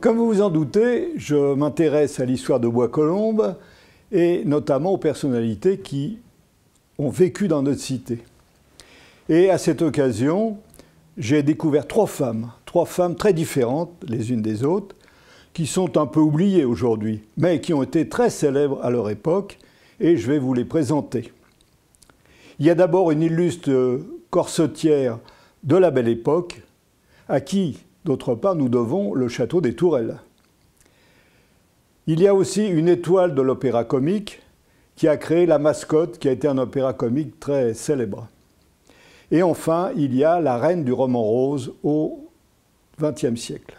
Comme vous vous en doutez, je m'intéresse à l'histoire de Bois-Colombes et notamment aux personnalités qui ont vécu dans notre cité. Et à cette occasion, j'ai découvert trois femmes, trois femmes très différentes les unes des autres, qui sont un peu oubliées aujourd'hui, mais qui ont été très célèbres à leur époque, et je vais vous les présenter. Il y a d'abord une illustre corsetière de la Belle Époque, à qui D'autre part, nous devons le château des Tourelles. Il y a aussi une étoile de l'opéra comique qui a créé la mascotte qui a été un opéra comique très célèbre. Et enfin, il y a la reine du roman rose au XXe siècle.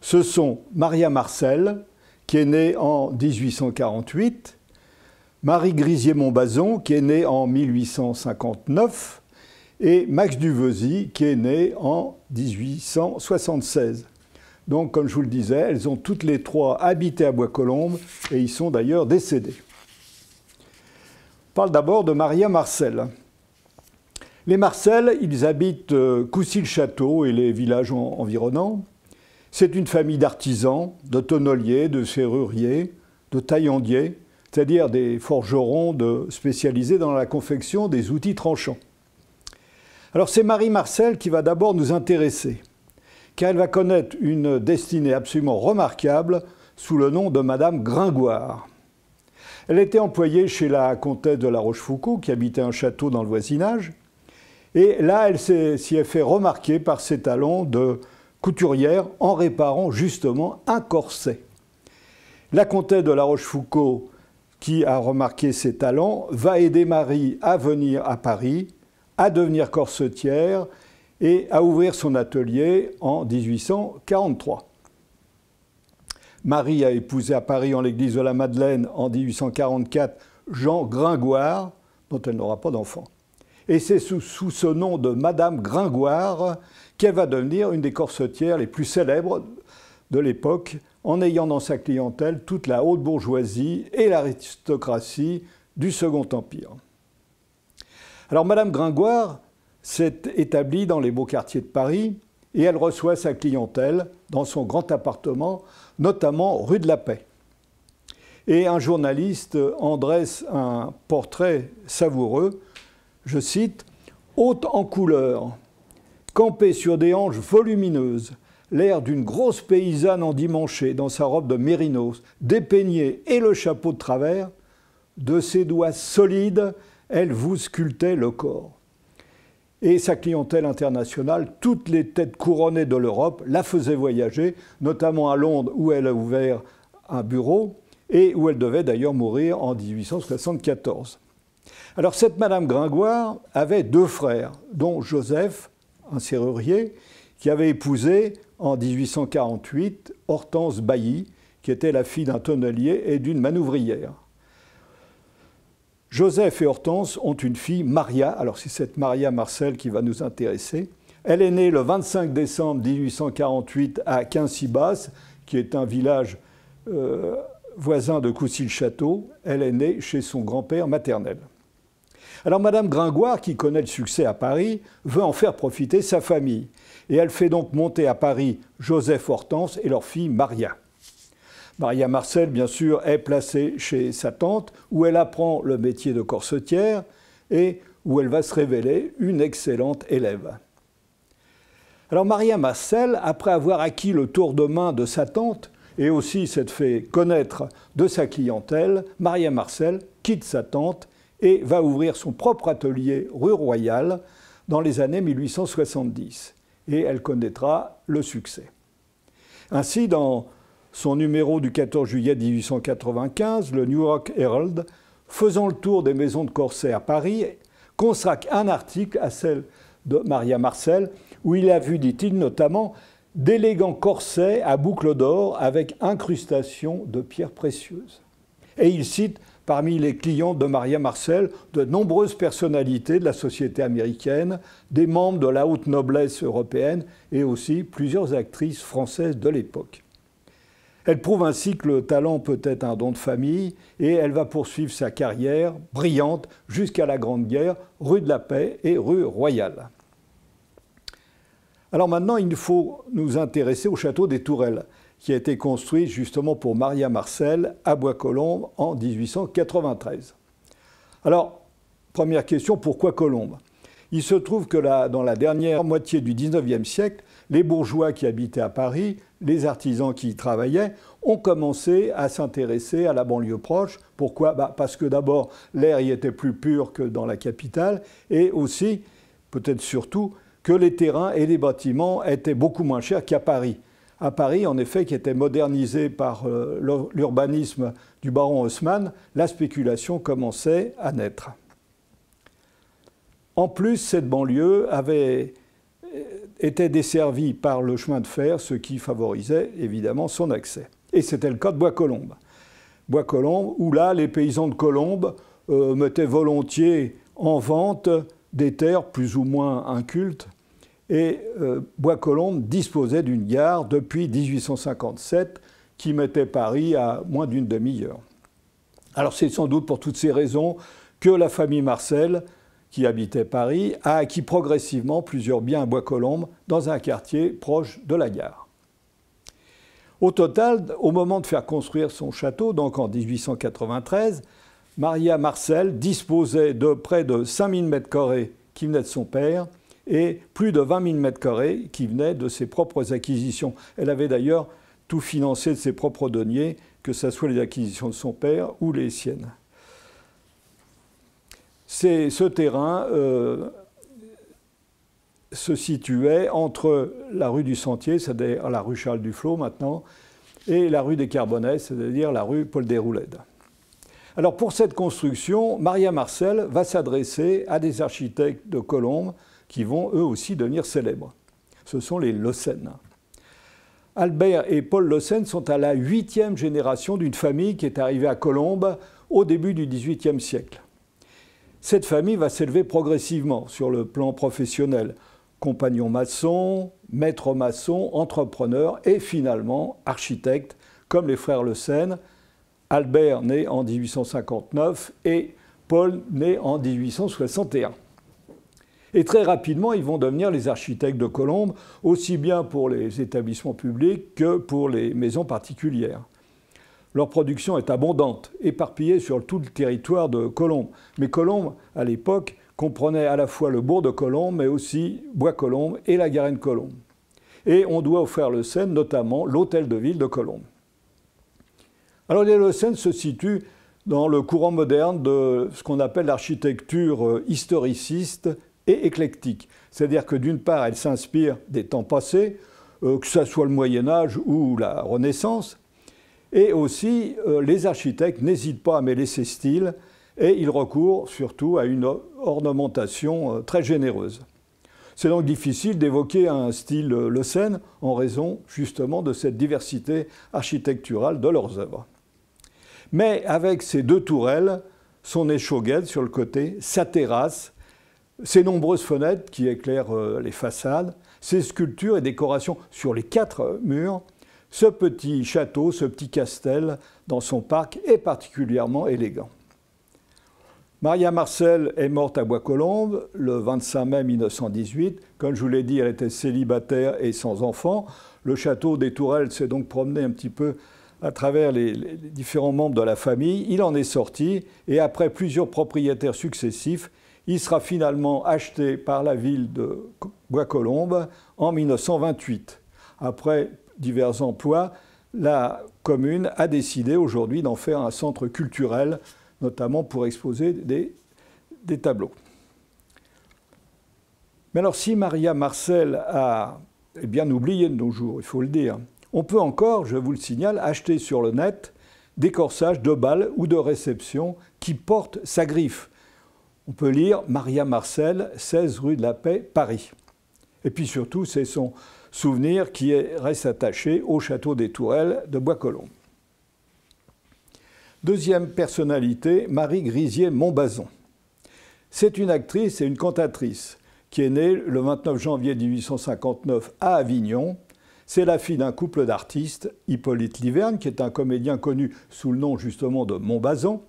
Ce sont Maria Marcel, qui est née en 1848, Marie Grisier-Montbazon, qui est née en 1859, et Max Duvesy, qui est né en 1876. Donc, comme je vous le disais, elles ont toutes les trois habité à Bois-Colombes et ils sont d'ailleurs décédés. On parle d'abord de Maria Marcel. Les Marcel, ils habitent euh, Coucy-le-Château et les villages environnants. C'est une famille d'artisans, de tonneliers, de serruriers, de taillandiers, c'est-à-dire des forgerons spécialisés dans la confection des outils tranchants. Alors c'est Marie Marcel qui va d'abord nous intéresser, car elle va connaître une destinée absolument remarquable sous le nom de Madame Gringoire. Elle était employée chez la comtesse de la Rochefoucauld, qui habitait un château dans le voisinage, et là elle s'y est fait remarquer par ses talents de couturière en réparant justement un corset. La comtesse de la Rochefoucauld, qui a remarqué ses talents, va aider Marie à venir à Paris à devenir corsetière et à ouvrir son atelier en 1843. Marie a épousé à Paris en l'église de la Madeleine en 1844 Jean Gringoire, dont elle n'aura pas d'enfant. Et c'est sous, sous, ce nom de Madame Gringoire qu'elle va devenir une des corsetières les plus célèbres de l'époque, en ayant dans sa clientèle toute la haute bourgeoisie et l'aristocratie du Second Empire. Alors Madame Gringoire s'est établie dans les beaux quartiers de Paris et elle reçoit sa clientèle dans son grand appartement, notamment rue de la Paix. Et un journaliste en dresse un portrait savoureux, je cite, haute en couleur, campée sur des hanches volumineuses, l'air d'une grosse paysanne endimanchée dans sa robe de mérinos, dépeignée et le chapeau de travers, de ses doigts solides elle vous sculptait le corps. Et sa clientèle internationale, toutes les têtes couronnées de l'Europe, la faisait voyager, notamment à Londres où elle a ouvert un bureau et où elle devait d'ailleurs mourir en 1874. Alors cette Madame Gringoire avait deux frères, dont Joseph, un serrurier, qui avait épousé en 1848 Hortense Bailly, qui était la fille d'un tonnelier et d'une manouvrière. Joseph et Hortense ont une fille, Maria. Alors c'est cette Maria Marcel qui va nous intéresser. Elle est née le 25 décembre 1848 à Quincy-Basse, qui est un village euh, voisin de Coucy-le-Château. Elle est née chez son grand-père maternel. Alors Madame Gringoire, qui connaît le succès à Paris, veut en faire profiter sa famille. Et elle fait donc monter à Paris Joseph Hortense et leur fille Maria. Maria Marcel, bien sûr, est placée chez sa tante, où elle apprend le métier de corsetière et où elle va se révéler une excellente élève. Alors Maria Marcel, après avoir acquis le tour de main de sa tante et aussi s'être fait connaître de sa clientèle, Maria Marcel quitte sa tante et va ouvrir son propre atelier rue Royale dans les années 1870. Et elle connaîtra le succès. Ainsi, dans son numéro du 14 juillet 1895, le New York Herald, faisant le tour des maisons de corset à Paris, consacre un article à celle de Maria Marcel, où il a vu, dit-il notamment, d'élégants corsets à boucles d'or avec incrustation de pierres précieuses. Et il cite parmi les clients de Maria Marcel de nombreuses personnalités de la société américaine, des membres de la haute noblesse européenne et aussi plusieurs actrices françaises de l'époque. Elle prouve ainsi que le talent peut être un don de famille et elle va poursuivre sa carrière brillante jusqu'à la Grande Guerre, rue de la Paix et rue Royale. Alors maintenant, il nous faut nous intéresser au château des Tourelles, qui a été construit justement pour Maria Marcel à Bois-Colombes en 1893. Alors, première question, pourquoi Colombes Il se trouve que dans la dernière moitié du 19e siècle, les bourgeois qui habitaient à Paris, les artisans qui y travaillaient, ont commencé à s'intéresser à la banlieue proche. Pourquoi bah, Parce que d'abord, l'air y était plus pur que dans la capitale, et aussi, peut-être surtout, que les terrains et les bâtiments étaient beaucoup moins chers qu'à Paris. À Paris, en effet, qui était modernisé par euh, l'urbanisme du baron Haussmann, la spéculation commençait à naître. En plus, cette banlieue avait euh, était desservie par le chemin de fer, ce qui favorisait évidemment son accès. Et c'était le cas de Bois-Colombes. Bois-Colombes, où là, les paysans de Colombes euh, mettaient volontiers en vente des terres plus ou moins incultes. Et euh, Bois-Colombes disposait d'une gare depuis 1857 qui mettait Paris à moins d'une demi-heure. Alors c'est sans doute pour toutes ces raisons que la famille Marcel qui habitait Paris, a acquis progressivement plusieurs biens à Bois-Colombes dans un quartier proche de la gare. Au total, au moment de faire construire son château, donc en 1893, Maria Marcel disposait de près de 5000 mètres carrés qui venaient de son père et plus de 20 000 mètres carrés qui venaient de ses propres acquisitions. Elle avait d'ailleurs tout financé de ses propres deniers, que ce soit les acquisitions de son père ou les siennes ce terrain euh, se situait entre la rue du Sentier, c'est-à-dire la rue Charles Duflot maintenant, et la rue des Carbonnets, c'est-à-dire la rue Paul Déroulède. Alors pour cette construction, Maria Marcel va s'adresser à des architectes de Colombes qui vont eux aussi devenir célèbres. Ce sont les Lossen. Albert et Paul Lossen sont à la huitième génération d'une famille qui est arrivée à Colombes au début du XVIIIe siècle. Cette famille va s'élever progressivement sur le plan professionnel. Compagnon maçon, maître maçon, entrepreneur et finalement architecte, comme les frères Le Seine, Albert né en 1859 et Paul né en 1861. Et très rapidement, ils vont devenir les architectes de Colombes, aussi bien pour les établissements publics que pour les maisons particulières. Leur production est abondante, éparpillée sur tout le territoire de Colombes. Mais Colombes, à l'époque, comprenait à la fois le bourg de Colombes, mais aussi Bois-Colombes et la Garenne-Colombes. Et on doit offrir le Seine, notamment l'hôtel de ville de Colombes. Alors le Seine se situe dans le courant moderne de ce qu'on appelle l'architecture historiciste et éclectique. C'est-à-dire que d'une part, elle s'inspire des temps passés, euh, que ce soit le Moyen Âge ou la Renaissance, et aussi, euh, les architectes n'hésitent pas à mêler ces styles et ils recourent surtout à une ornementation euh, très généreuse. C'est donc difficile d'évoquer un style euh, le Seine en raison justement de cette diversité architecturale de leurs œuvres. Mais avec ses deux tourelles, son échauguette sur le côté, sa terrasse, ses nombreuses fenêtres qui éclairent les façades, ses sculptures et décorations sur les quatre murs, ce petit château, ce petit castel dans son parc est particulièrement élégant. Maria Marcel est morte à Bois-Colombes le 25 mai 1918. Comme je vous l'ai dit, elle était célibataire et sans enfant. Le château des Tourelles s'est donc promené un petit peu à travers les, différents membres de la famille. Il en est sorti et après plusieurs propriétaires successifs, il sera finalement acheté par la ville de Bois-Colombes en 1928, après divers emplois, la commune a décidé aujourd'hui d'en faire un centre culturel, notamment pour exposer des, tableaux. Mais alors si Maria Marcel a eh bien oublié de nos jours, il faut le dire, on peut encore, je vous le signale, acheter sur le net des corsages de balles ou de réception qui portent sa griffe. On peut lire Maria Marcel, 16 rue de la Paix, Paris. Et puis surtout, c'est son souvenir qui reste attaché au château des Tourelles de Bois-Colombes. Deuxième personnalité, Marie Grisier-Montbazon. C'est une actrice et une cantatrice qui est née le 29 janvier 1859 à Avignon. C'est la fille d'un couple d'artistes, Hippolyte Liverne, qui est un comédien connu sous le nom justement de Montbazon,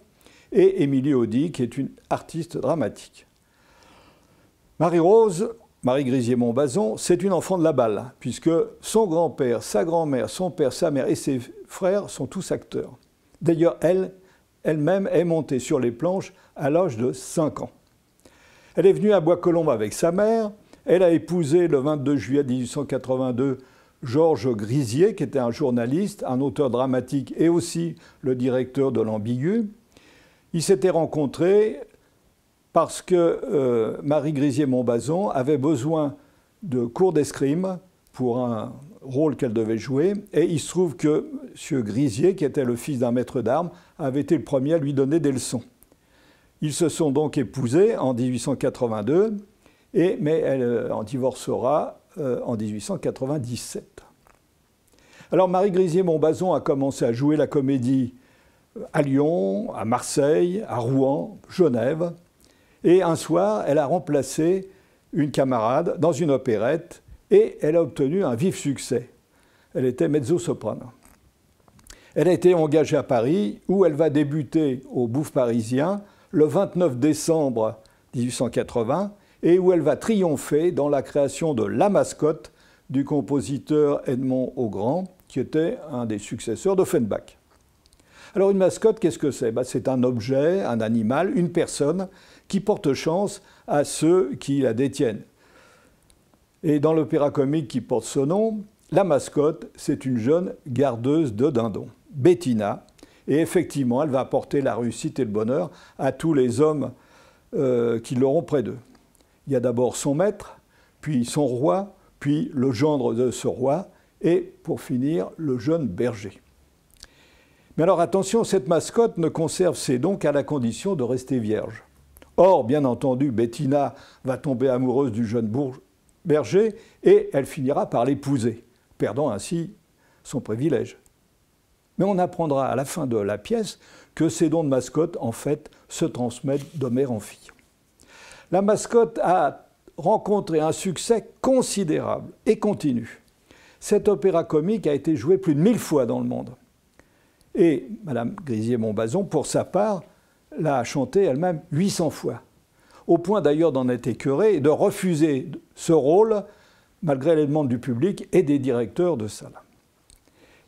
et Émilie Audy, qui est une artiste dramatique. Marie-Rose Marie Grisier-Montbazon, c'est une enfant de la balle, puisque son grand-père, sa grand-mère, son père, sa mère et ses frères sont tous acteurs. D'ailleurs, elle, elle-même, est montée sur les planches à l'âge de 5 ans. Elle est venue à Bois-Colombes avec sa mère. Elle a épousé le 22 juillet 1882 Georges Grisier, qui était un journaliste, un auteur dramatique et aussi le directeur de l'Ambigu. Ils s'étaient rencontrés parce que euh, Marie Grisier-Montbazon avait besoin de cours d'escrime pour un rôle qu'elle devait jouer. Et il se trouve que M. Grisier, qui était le fils d'un maître d'armes, avait été le premier à lui donner des leçons. Ils se sont donc épousés en 1882, mais elle euh, en divorcera euh, en 1897. Alors Marie Grisier-Montbazon a commencé à jouer la comédie à Lyon, à Marseille, à Rouen, Genève. Et un soir, elle a remplacé une camarade dans une opérette et elle a obtenu un vif succès. Elle était mezzo-soprano. Elle a été engagée à Paris où elle va débuter au Bouffe parisien le 29 décembre 1880 et où elle va triompher dans la création de La mascotte du compositeur Edmond Augrand, qui était un des successeurs d'Offenbach. Alors une mascotte, qu'est-ce que c'est ben, C'est un objet, un animal, une personne qui porte chance à ceux qui la détiennent. Et dans l'opéra comique qui porte ce nom, la mascotte, c'est une jeune gardeuse de dindons, Bettina. Et effectivement, elle va apporter la réussite et le bonheur à tous les hommes euh, qui l'auront près d'eux. Il y a d'abord son maître, puis son roi, puis le gendre de ce roi, et pour finir, le jeune berger. Mais alors attention, cette mascotte ne conserve ses dons qu'à la condition de rester vierge. Or, bien entendu, Bettina va tomber amoureuse du jeune berger et elle finira par l'épouser, perdant ainsi son privilège. Mais on apprendra à la fin de la pièce que ces dons de mascotte, en fait, se transmettent de mère en fille. La mascotte a rencontré un succès considérable et continu. Cet opéra comique a été joué plus de mille fois dans le monde. Et Madame Grisier-Montbazon, pour sa part, l'a chanté elle-même 800 fois, au point d'ailleurs d'en être écœurée et de refuser ce rôle, malgré les demandes du public et des directeurs de salle.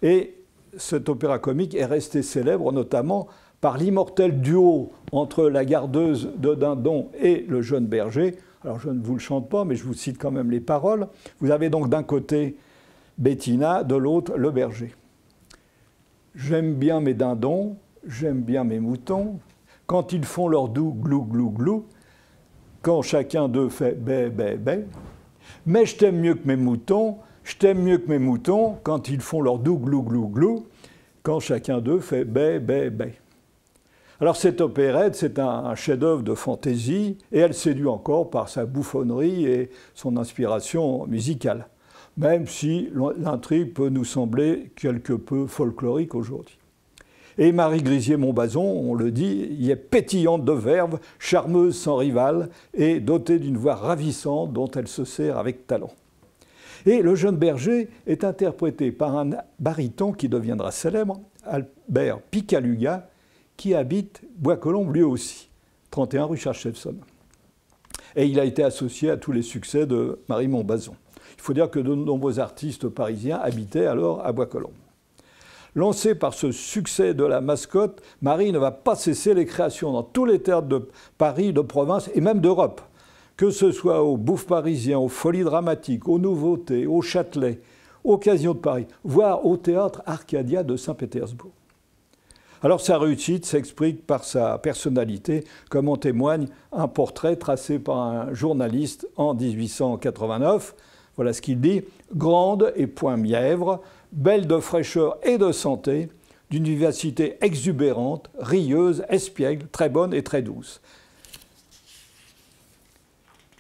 Et cet opéra comique est resté célèbre notamment par l'immortel duo entre la gardeuse de Dindon et le jeune berger. Alors je ne vous le chante pas, mais je vous cite quand même les paroles. Vous avez donc d'un côté Bettina, de l'autre le berger. J'aime bien mes dindons, j'aime bien mes moutons, quand ils font leur doux glou glou glou, quand chacun d'eux fait bé bé bé, mais je t'aime mieux que mes moutons, je t'aime mieux que mes moutons, quand ils font leur doux glou glou glou, quand chacun d'eux fait bé bé bé. Alors cette opérette, c'est un, un chef-d'œuvre de fantaisie et elle séduit encore par sa bouffonnerie et son inspiration musicale, même si l'intrigue peut nous sembler quelque peu folklorique aujourd'hui. Et Marie Grisier-Montbazon, on le dit, y est pétillante de verve, charmeuse sans rivale et dotée d'une voix ravissante dont elle se sert avec talent. Et le jeune berger est interprété par un baryton qui deviendra célèbre, Albert Picaluga, qui habite Bois-Colombes lui aussi, 31 rue Charles-Chefson. Et il a été associé à tous les succès de Marie Montbazon. Il faut dire que de nombreux artistes parisiens habitaient alors à Bois-Colombes. Lancée par ce succès de la mascotte, Marie ne va pas cesser les créations dans tous les théâtres de Paris, de province et même d'Europe. Que ce soit aux bouffes parisiens, aux folies dramatiques, aux nouveautés, au Châtelet, Occasion de Paris, voire au théâtre Arcadia de Saint-Pétersbourg. Alors sa réussite s'explique par sa personnalité, comme en témoigne un portrait tracé par un journaliste en 1889. Voilà ce qu'il dit. Grande et point mièvre, belle de fraîcheur et de santé, d'une vivacité exubérante, rieuse, espiègle, très bonne et très douce.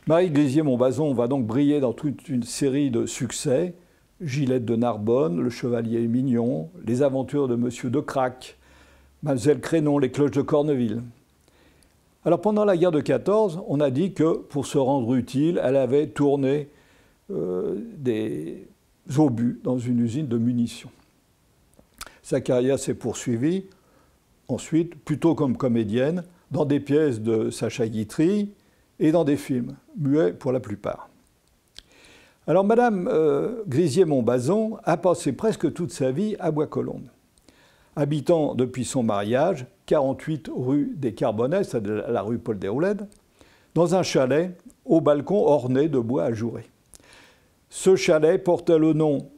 Marie Glésier-Montbazon va donc briller dans toute une série de succès Gilette de Narbonne, Le Chevalier Mignon, Les Aventures de Monsieur de Crac, Mademoiselle Crénon, Les Cloches de Corneville. Alors pendant la guerre de 14, on a dit que pour se rendre utile, elle avait tourné euh, des obus dans une usine de munitions. Sa carrière s'est poursuivie ensuite, plutôt comme comédienne, dans des pièces de Sacha Guitry et dans des films, muets pour la plupart. Alors Madame euh, Grisier-Montbazon a passé presque toute sa vie à Bois-Colombes, habitant depuis son mariage 48 rue des Carbonnets, c'est la rue Paul Déroulède, dans un chalet au balcon orné de bois ajouré. Ce chalet portait le nom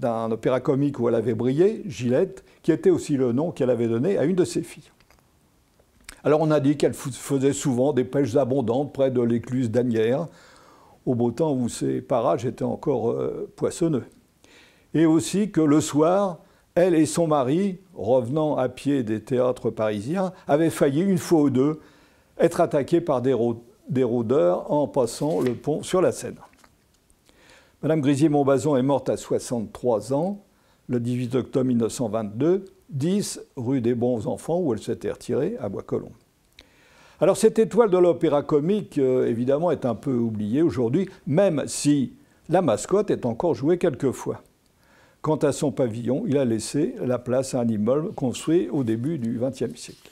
d'un opéra comique où elle avait brillé, Gillette, qui était aussi le nom qu'elle avait donné à une de ses filles. Alors on a dit qu'elle faisait souvent des pêches abondantes près de l'écluse d'Anières, au beau temps où ces parages étaient encore euh, poissonneux. Et aussi que le soir, elle et son mari, revenant à pied des théâtres parisiens, avaient failli, une fois ou deux, être attaqués par des, rôdeurs en passant le pont sur la Seine. Madame Grisier-Montbazon est morte à 63 ans, le 18 octobre 1922, 10 rue des Bons Enfants, où elle s'était retirée, à Bois-Colombes. Alors cette étoile de l'opéra comique, euh, évidemment, est un peu oubliée aujourd'hui, même si la mascotte est encore jouée quelquefois. Quant à son pavillon, il a laissé la place à un immeuble construit au début du XXe siècle.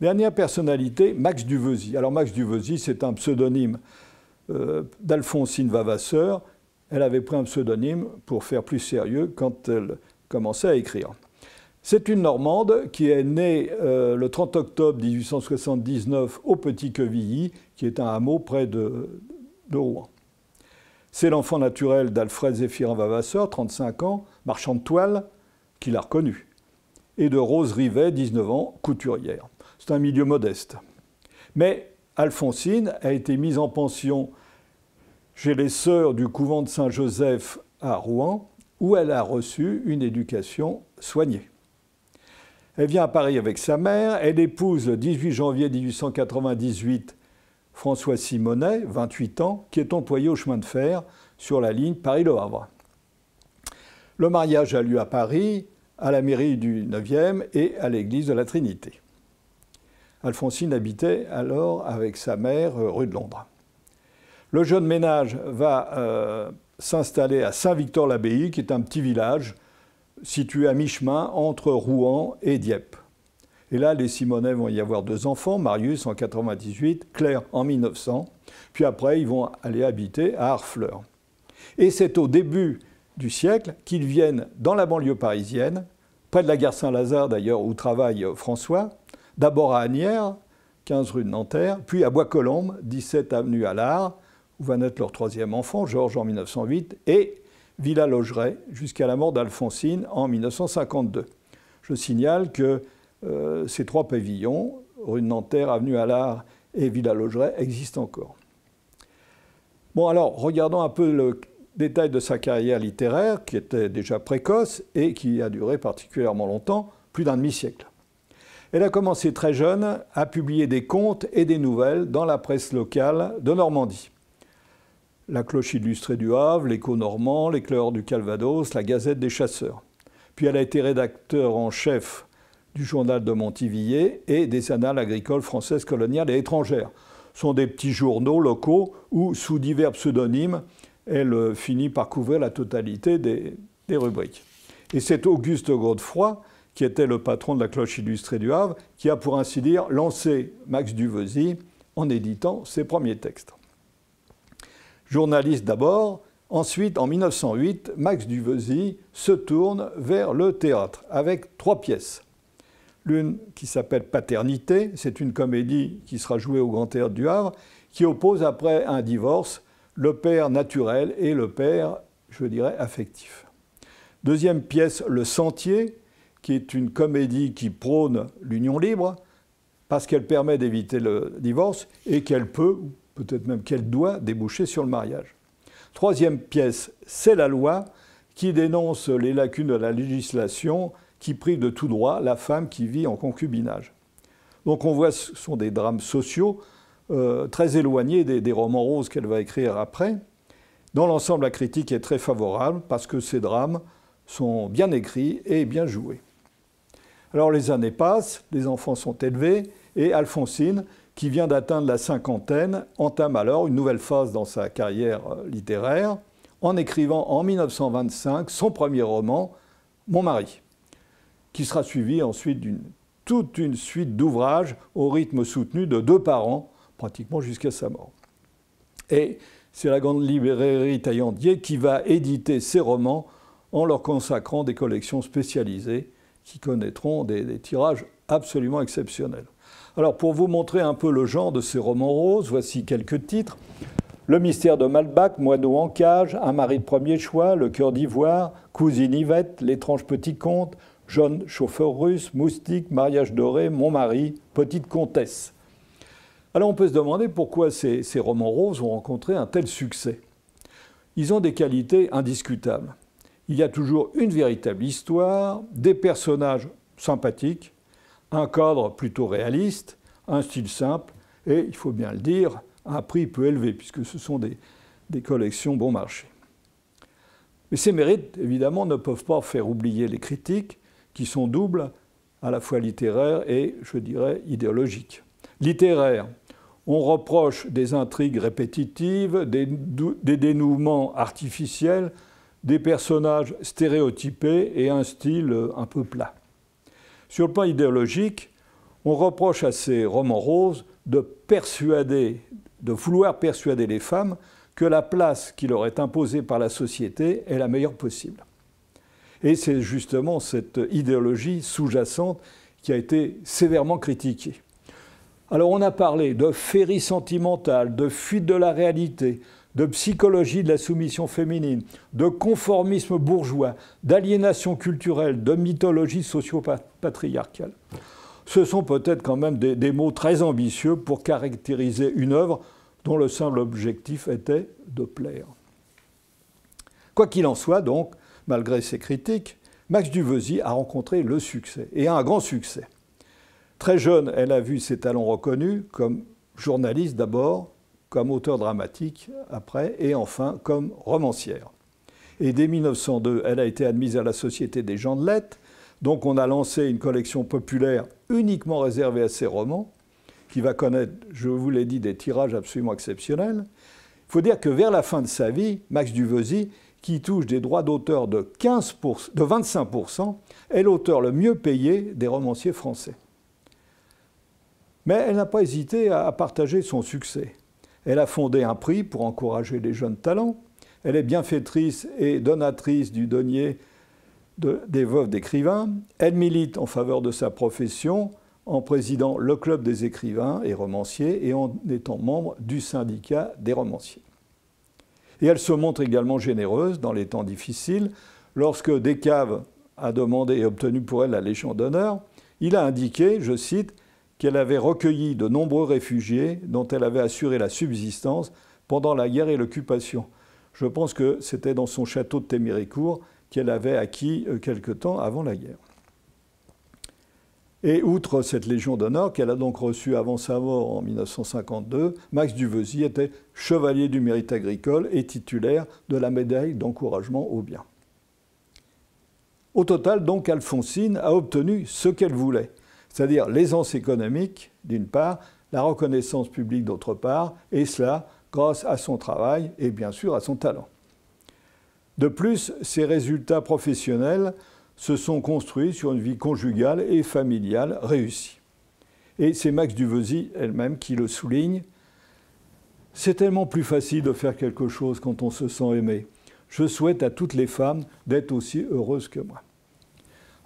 Dernière personnalité, Max Duvesy. Alors Max Duvesy, c'est un pseudonyme. Euh, d'Alphonsine Vavasseur, elle avait pris un pseudonyme pour faire plus sérieux quand elle commençait à écrire. C'est une Normande qui est née euh, le 30 octobre 1879 au Petit Quevilly, qui est un hameau près de, Rouen. C'est l'enfant naturel d'Alfred Zéphirin Vavasseur, 35 ans, marchand de toile, qui l'a reconnu, et de Rose Rivet, 19 ans, couturière. C'est un milieu modeste. Mais Alphonsine a été mise en pension chez les sœurs du couvent de Saint-Joseph à Rouen, où elle a reçu une éducation soignée. Elle vient à Paris avec sa mère, elle épouse le 18 janvier 1898 François Simonet, 28 ans, qui est employé au chemin de fer sur la ligne Paris-Le Havre. Le mariage a lieu à Paris, à la mairie du 9e et à l'église de la Trinité. Alphonsine habitait alors avec sa mère euh, rue de Londres. Le jeune ménage va euh, s'installer à Saint-Victor-l'Abbaye, qui est un petit village situé à mi-chemin entre Rouen et Dieppe. Et là, les Simonet vont y avoir deux enfants, Marius en 98, Claire en 1900, puis après, ils vont aller habiter à Harfleur. Et c'est au début du siècle qu'ils viennent dans la banlieue parisienne, près de la gare Saint-Lazare d'ailleurs, où travaille euh, François, D'abord à Agnières, 15 rue de Nanterre, puis à Bois-Colombes, 17 avenue Allard, où va naître leur troisième enfant, Georges, en 1908, et Villa Logeret, jusqu'à la mort d'Alphonsine en 1952. Je signale que euh, ces trois pavillons, rue de Nanterre, avenue Allard et Villa Logeret, existent encore. Bon, alors, regardons un peu le détail de sa carrière littéraire, qui était déjà précoce et qui a duré particulièrement longtemps, plus d'un demi-siècle. Elle a commencé très jeune à publier des contes et des nouvelles dans la presse locale de Normandie. La cloche illustrée du Havre, l'écho normand, l'éclair du Calvados, la gazette des chasseurs. Puis elle a été rédacteur en chef du journal de Montivilliers et des annales agricoles françaises coloniales et étrangères. Ce sont des petits journaux locaux où, sous divers pseudonymes, elle euh, finit par couvrir la totalité des, des rubriques. Et c'est Auguste Godefroy qui était le patron de la cloche illustrée du Havre, qui a pour ainsi dire lancé Max Duvesy en éditant ses premiers textes. Journaliste d'abord, ensuite en 1908, Max Duvesy se tourne vers le théâtre avec trois pièces. L'une qui s'appelle Paternité, c'est une comédie qui sera jouée au Grand Théâtre du Havre, qui oppose après un divorce le père naturel et le père, je dirais, affectif. Deuxième pièce, Le Sentier, qui est une comédie qui prône l'union libre, parce qu'elle permet d'éviter le divorce et qu'elle peut, peut-être même qu'elle doit, déboucher sur le mariage. Troisième pièce, c'est la loi qui dénonce les lacunes de la législation qui prive de tout droit la femme qui vit en concubinage. Donc on voit que ce sont des drames sociaux euh, très éloignés des, des romans roses qu'elle va écrire après. Dans l'ensemble, la critique est très favorable parce que ces drames sont bien écrits et bien joués. Alors les années passent, les enfants sont élevés, et Alphonsine, qui vient d'atteindre la cinquantaine, entame alors une nouvelle phase dans sa carrière euh, littéraire en écrivant en 1925 son premier roman, Mon mari, qui sera suivi ensuite d'une toute une suite d'ouvrages au rythme soutenu de deux parents, pratiquement jusqu'à sa mort. Et c'est la grande librairie Taillandier qui va éditer ses romans en leur consacrant des collections spécialisées qui connaîtront des, tirages absolument exceptionnels. Alors pour vous montrer un peu le genre de ces romans roses, voici quelques titres. Le mystère de Malbach, Moineau en cage, Un mari de premier choix, Le cœur d'ivoire, Cousine Yvette, L'étrange petit comte, Jeune chauffeur russe, Moustique, Mariage doré, Mon mari, Petite comtesse. Alors on peut se demander pourquoi ces romans roses ont rencontré un tel succès. Ils ont des qualités indiscutables il y a toujours une véritable histoire, des personnages sympathiques, un cadre plutôt réaliste, un style simple et, il faut bien le dire, un prix peu élevé, puisque ce sont des, collections bon marché. Mais ces mérites, évidemment, ne peuvent pas faire oublier les critiques, qui sont doubles, à la fois littéraires et, je dirais, idéologiques. Littéraires, on reproche des intrigues répétitives, des, des dénouements artificiels, des personnages stéréotypés et un style euh, un peu plat. Sur le plan idéologique, on reproche à ces romans roses de persuader, de vouloir persuader les femmes que la place qui leur est imposée par la société est la meilleure possible. Et c'est justement cette idéologie sous-jacente qui a été sévèrement critiquée. Alors on a parlé de féerie sentimentale, de fuite de la réalité, de psychologie de la soumission féminine, de conformisme bourgeois, d'aliénation culturelle, de mythologie socio Ce sont peut-être quand même des, mots très ambitieux pour caractériser une œuvre dont le simple objectif était de plaire. Quoi qu'il en soit, donc, malgré ses critiques, Max Duvesy a rencontré le succès, et un grand succès. Très jeune, elle a vu ses talents reconnus, comme journaliste d'abord, comme auteur dramatique après, et enfin comme romancière. Et dès 1902, elle a été admise à la Société des gens de lettres, donc on a lancé une collection populaire uniquement réservée à ses romans, qui va connaître, je vous l'ai dit, des tirages absolument exceptionnels. Il faut dire que vers la fin de sa vie, Max Duvesy, qui touche des droits d'auteur de, de 25%, est l'auteur le mieux payé des romanciers français. Mais elle n'a pas hésité à partager son succès. Elle a fondé un prix pour encourager les jeunes talents. Elle est bienfaitrice et donatrice du denier des veuves d'écrivains. Elle milite en faveur de sa profession en présidant le Club des écrivains et romanciers et en étant membre du syndicat des romanciers. Et elle se montre également généreuse dans les temps difficiles. Lorsque Descaves a demandé et obtenu pour elle la Légion d'honneur, il a indiqué, je cite, qu'elle avait recueilli de nombreux réfugiés dont elle avait assuré la subsistance pendant la guerre et l'occupation. Je pense que c'était dans son château de Téméricourt qu'elle avait acquis euh, quelque temps avant la guerre. Et outre cette Légion d'honneur qu'elle a donc reçue avant sa mort en 1952, Max Duvesy était chevalier du mérite agricole et titulaire de la médaille d'encouragement au bien. Au total, donc, Alphonsine a obtenu ce qu'elle voulait c'est-à-dire l'aisance économique d'une part, la reconnaissance publique d'autre part, et cela grâce à son travail et bien sûr à son talent. De plus, ses résultats professionnels se sont construits sur une vie conjugale et familiale réussie. Et c'est Max Duvesy elle-même qui le souligne. C'est tellement plus facile de faire quelque chose quand on se sent aimé. Je souhaite à toutes les femmes d'être aussi heureuses que moi.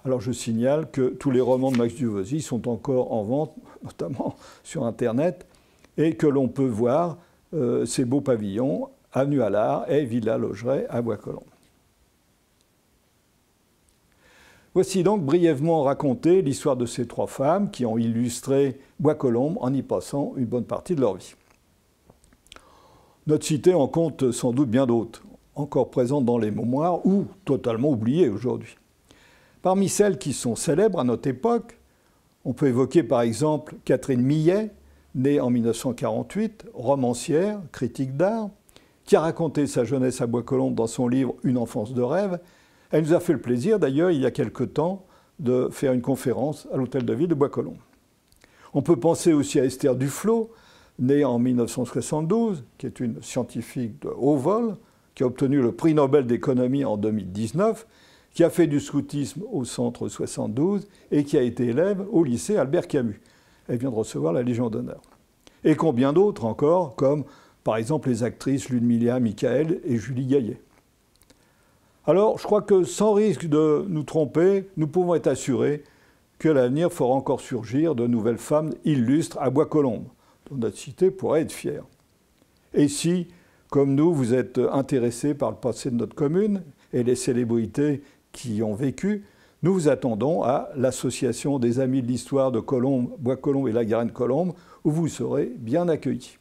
Alors je signale que tous les romans de Max Duvosy sont encore en vente, notamment sur Internet, et que l'on peut voir euh, ces beaux pavillons, avenue Allard et Villa Logeret à Bois-Colombes. Voici donc brièvement raconté l'histoire de ces trois femmes qui ont illustré Bois-Colombes en y passant une bonne partie de leur vie. Notre cité en compte sans doute bien d'autres, encore présentes dans les mémoires ou totalement oubliées aujourd'hui. Parmi celles qui sont célèbres à notre époque, on peut évoquer par exemple Catherine Millet, née en 1948, romancière, critique d'art, qui a raconté sa jeunesse à Bois-Colombes dans son livre Une enfance de rêve. Elle nous a fait le plaisir, d'ailleurs, il y a quelque temps, de faire une conférence à l'hôtel de ville de Bois-Colombes. On peut penser aussi à Esther Duflo, née en 1972, qui est une scientifique de haut vol, qui a obtenu le prix Nobel d'économie en 2019 qui a fait du scoutisme au centre 72 et qui a été élève au lycée Albert Camus. Elle vient de recevoir la Légion d'honneur. Et combien d'autres encore, comme par exemple les actrices Ludmilla Michael et Julie Gaillet. Alors, je crois que sans risque de nous tromper, nous pouvons être assurés que l'avenir fera encore surgir de nouvelles femmes illustres à Bois-Colombes, dont notre cité pourrait être fière. Et si, comme nous, vous êtes intéressés par le passé de notre commune et les célébrités qui ont vécu, nous vous attendons à l'association des Amis de l'Histoire de Colombe, bois colomb et la Garenne-Colombe, où vous serez bien accueillis.